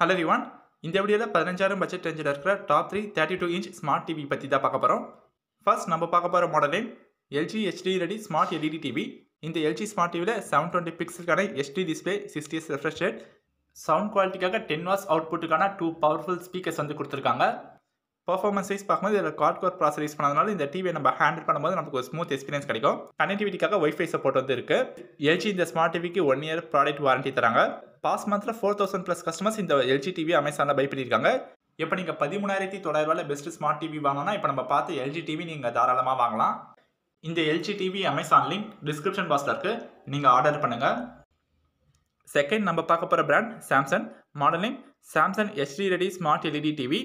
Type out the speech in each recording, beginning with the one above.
hello Vivaan இந்த வீடியோவில் பதினஞ்சாயிரம் பட்ஜெட் ரேஞ்சில் இருக்கிற top three thirty two inch smart TV பற்றி தான் பார்க்க போகிறோம் ஃபர்ஸ்ட் நம்ம பார்க்க போகிற மாடலே LG HD ready smart LED TV இந்த எல்ஜி ஸ்மார்ட் டிவியில் செவன் டுவெண்ட்டி பிக்சல்கான HD display sixty S refresh rate sound குவாலிட்டிக்காக டென் அவுட் அவுட்புட்டுக்கான டூ பவர்ஃபுல் ஸ்பீக்கர்ஸ் வந்து கொடுத்துருக்காங்க பர்ஃபார்மன்ஸ் வைஸ் பார்க்கும்போது இதில் கார்ட் கோர் ப்ராசர் யூஸ் பண்ணதுனால இந்த டிவியை நம்ம ஹேண்டில் பண்ணும்போது நமக்கு ஒரு ஸ்மூத் எக்ஸ்பீரியன்ஸ் கிடைக்கும் கனெக்டிவிட்டிக்காக ஒய்ஃபை சப்போர்ட் வந்து இருக்கு எல்ஜி இந்த ஸ்மார்ட் டிவிக்கு ஒன் இயர் ப்ராடக்ட் வாரண்டி தராங்க பாஸ் மந்த்தில் ஃபோர் தௌசண்ட் ப்ளஸ் கஸ்டமர்ஸ் இந்த எல்ஜி டிவி அமேசானில் பை பண்ணியிருக்காங்க இப்போ நீங்கள் பதிமூணாயிரத்தி தொள்ளாயிரரூவாயில் பெஸ்ட் ஸ்மார்ட் டிவி வாங்கினா இப்போ நம்ம பார்த்து எல்ஜி டிவி நீங்கள் தாராளமாக வாங்கலாம் இந்த LG TV Amazon link description பாக்ஸில் இருக்குது நீங்கள் ஆர்டர் பண்ணுங்கள் செகண்ட் நம்ம பார்க்க போகிற பிராண்ட் சாம்சங் மாடலிங் Samsung HD ready smart LED TV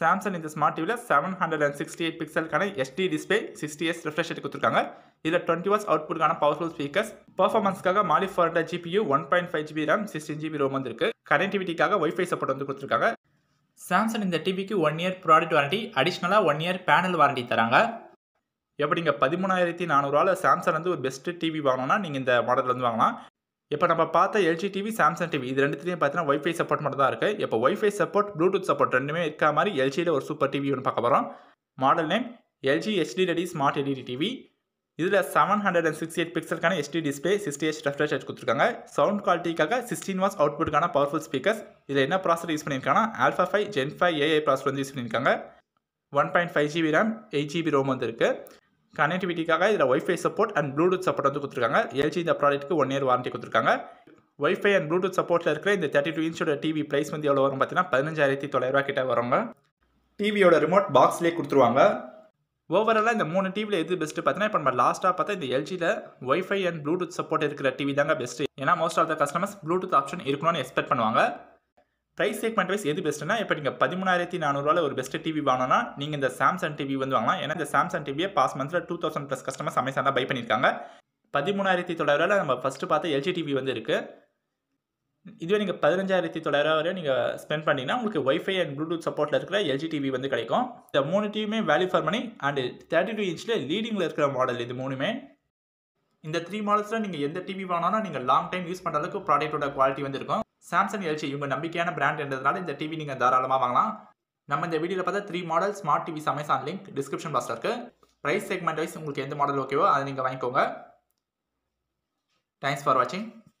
Samsung இந்த ஸ்மார்ட் டிவியில் seven hundred and sixty eight பிக்சலுக்கான SD display sixty S refresh rate கொடுத்துருக்காங்க இதில் டுவெண்ட்டி வாட்ஸ் அவுட்புட்கான பவர்ஃபுல் ஸ்பீக்கர்ஸ் பர்ஃபார்மன்ஸ்க்காக Mali four hundred one point five GB RAM sixteen GB ROM வந்துருக்கு கனெக்டிவிட்டிக்காக WiFi support வந்து கொடுத்துருக்காங்க சாம்சங் இந்த டிவிக்கு ஒன் இயர் ப்ராடக்ட் வாரண்டி அடிஷ்னலாக ஒன் இயர் பேனல் வாரண்டி தராங்க எப்படிங்க பதிமூணாயிரத்தி நானூறுவாவில் சாம்சங் வந்து ஒரு பெஸ்ட்டு டிவி வாங்கினோன்னா நீங்கள் இந்த மாடல் வந்து வாங்கலாம் இப்போ நம்ம பார்த்த எல்ஜி டிவி சாம்சங் டிவி இது ரெண்டுத்துலையும் பார்த்தீங்கன்னா ஒய்ஃபை சப்போர்ட் மட்டும் தான் இருக்குது இப்போ ஒய்ஃபை சப்போர்ட் ப்ளூடூத் சப்போர்ட் ரெண்டுமே இருக்க மாதிரி எல்ஜியில் ஒரு சூப்பர் டிவி ஒன்று பார்க்க போகிறோம் model name LG HD ready smart LED TV இதில் seven hundred and sixty eight பிக்சல்கான SD display sixty H refresh கொடுத்துருக்காங்க சவுண்ட் குவாலிட்டிக்காக சிக்ஸ்டீன் வாஸ் அவுட்புட்டுக்கான பவர்ஃபுல் ஸ்பீக்கர்ஸ் இதில் என்ன ப்ராசர் யூஸ் பண்ணியிருக்காங்கன்னா alpha five gen five AI processor வந்து use பண்ணியிருக்காங்க one point five GB RAM eight GB ROM வந்துருக்கு கனெக்டிவிட்டிக்காக இதில் WiFi support and Bluetooth support வந்து கொடுத்துருக்காங்க எல்ஜி இந்த ப்ராடக்ட்டுக்கு ஒன் இயர் வாரண்டி கொடுத்துருக்காங்க ஒய்ஃபை அண்ட் ப்ளூடூத் சப்போர்ட்டில் இருக்கிற இந்த தேர்ட்டி டூ இன்ச்சோட டிவி ப்ரைஸ் வந்து எவ்வளோ வரும் பார்த்தீங்கன்னா பதினஞ்சாயிரத்தி தொள்ளாயிரரூவா கிட்ட வருங்க டிவியோட ரிமோட் பாக்ஸ்லேயே கொடுத்துருவாங்க ஓவராலாக இந்த மூணு டிவியில் எது பெஸ்ட்டு பார்த்தீங்கன்னா இப்போ நம்ம லாஸ்ட்டாக பார்த்தா இந்த எல்ஜியில் ஒய்ஃபை அண்ட் ப்ளூடூத் சப்போர்ட் இருக்கிற டிவி தாங்க பெஸ்ட்டு ஏன்னா most of the customers Bluetooth option இருக்கணும்னு எக்ஸ்பெக்ட் பண்ணுவாங்க ப்ரைஸ் செக்மெண்ட் வைஸ் எது பெஸ்ட்னா இப்போ நீங்கள் பதிமூணாயிரத்தி நானூறுவாவில் ஒரு பெஸ்ட் டிவி வாங்கினா நீங்கள் இந்த சாம்சங் டிவி வந்து வாங்கலாம் ஏன்னா இந்த சாம்சங் டிவியை பாஸ் மந்த்ஸில் டூ தௌசண்ட் ப்ளஸ் கஸ்டமர் சமைசாக பை பண்ணியிருக்காங்க பதிமூணாயிரத்தி தொள்ளாயிரூவாவில் நம்ம ஃபஸ்ட்டு பார்த்த எல்ஜி டிவி வந்து இருக்குது இதுவே நீங்கள் பதினஞ்சாயிரத்தி தொள்ளாயிரூவா வரை நீங்கள் ஸ்பெண்ட் பண்ணிங்கன்னா உங்களுக்கு ஒய்ஃபை அண்ட் ப்ளூடூத் சப்போர்ட்டில் இருக்கிற எல்ஜி டிவி வந்து கிடைக்கும் இந்த மூணு டிவியுமே value for money and thirty two இன்ச்சில் லீடிங்கில் இருக்கிற மாடல் இது மூணுமே இந்த த்ரீ மாடல்ஸில் நீங்கள் எந்த டிவி வாங்கினாலும் நீங்கள் லாங் டைம் யூஸ் பண்ணுற அளவுக்கு ப்ராடக்ட்டோட குவாலிட்டி வந்து இருக்கும் சாம்சங் எல்ஜி இவங்க நம்பிக்கையான என்றதுனால இந்த டிவி நீங்கள் தாராளமாக வாங்கலாம் நம்ம இந்த வீடியோவில் பார்த்தா three model smart TVs Amazon link description பாக்ஸில் இருக்குது ப்ரைஸ் செக்மெண்ட் வைஸ் உங்களுக்கு எந்த மாடல் ஓகேவோ அதை நீங்கள் வாங்கிக்கோங்க தேங்க்ஸ் ஃபார் வாட்சிங்